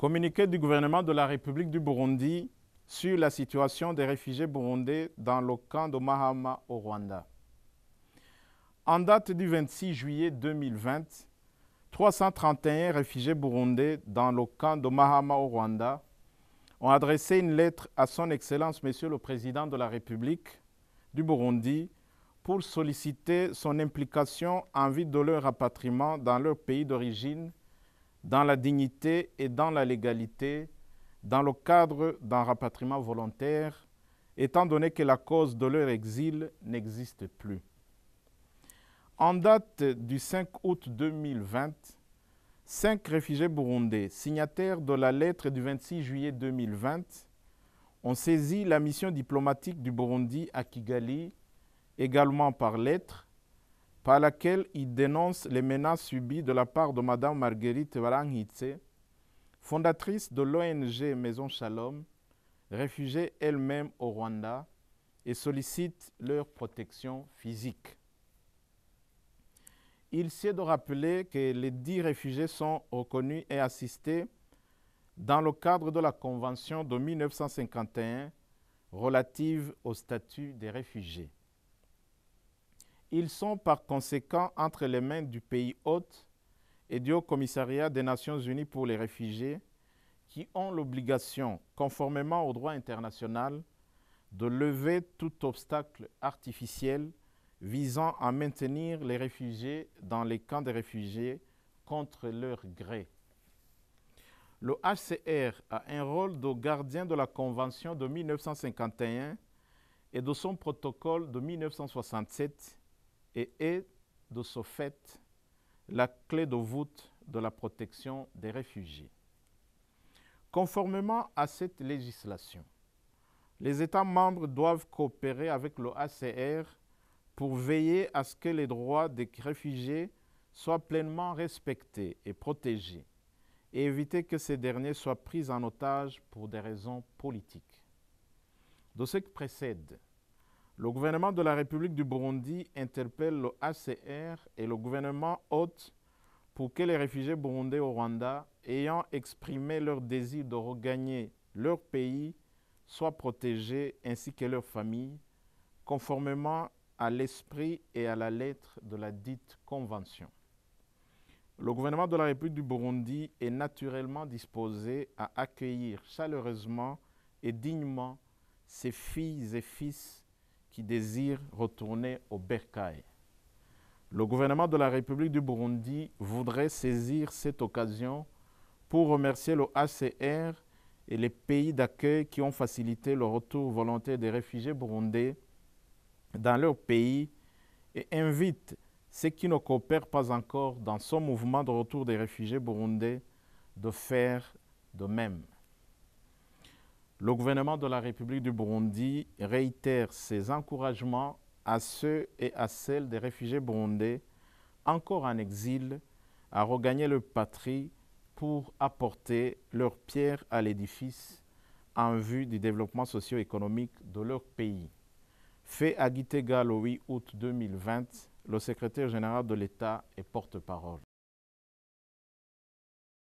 Communiqué du gouvernement de la République du Burundi sur la situation des réfugiés burundais dans le camp de Mahama au Rwanda. En date du 26 juillet 2020, 331 réfugiés burundais dans le camp de Mahama au Rwanda ont adressé une lettre à son Excellence Monsieur le Président de la République du Burundi pour solliciter son implication en vue de leur rapatriement dans leur pays d'origine dans la dignité et dans la légalité, dans le cadre d'un rapatriement volontaire, étant donné que la cause de leur exil n'existe plus. En date du 5 août 2020, cinq réfugiés burundais, signataires de la lettre du 26 juillet 2020, ont saisi la mission diplomatique du Burundi à Kigali, également par lettre, par laquelle il dénonce les menaces subies de la part de Mme Marguerite Varangitze, fondatrice de l'ONG Maison Shalom, réfugiée elle-même au Rwanda, et sollicite leur protection physique. Il s'est de rappeler que les dix réfugiés sont reconnus et assistés dans le cadre de la Convention de 1951 relative au statut des réfugiés. Ils sont par conséquent entre les mains du pays hôte et du Haut-Commissariat des Nations Unies pour les réfugiés qui ont l'obligation, conformément au droit international, de lever tout obstacle artificiel visant à maintenir les réfugiés dans les camps des réfugiés contre leur gré. Le HCR a un rôle de gardien de la Convention de 1951 et de son protocole de 1967 et est de ce fait la clé de voûte de la protection des réfugiés. Conformément à cette législation, les États membres doivent coopérer avec l'OACR pour veiller à ce que les droits des réfugiés soient pleinement respectés et protégés et éviter que ces derniers soient pris en otage pour des raisons politiques. De ce qui précède, le gouvernement de la République du Burundi interpelle le ACR et le gouvernement hôte pour que les réfugiés burundais au Rwanda ayant exprimé leur désir de regagner leur pays soient protégés ainsi que leurs familles, conformément à l'esprit et à la lettre de la dite convention. Le gouvernement de la République du Burundi est naturellement disposé à accueillir chaleureusement et dignement ses filles et fils qui désirent retourner au Berkay. Le gouvernement de la République du Burundi voudrait saisir cette occasion pour remercier le ACR et les pays d'accueil qui ont facilité le retour volontaire des réfugiés burundais dans leur pays et invite ceux qui ne coopèrent pas encore dans ce mouvement de retour des réfugiés burundais de faire de même. Le gouvernement de la République du Burundi réitère ses encouragements à ceux et à celles des réfugiés burundais encore en exil à regagner leur patrie pour apporter leur pierre à l'édifice en vue du développement socio-économique de leur pays. Fait à Gitega le 8 août 2020, le secrétaire général de l'État est porte-parole.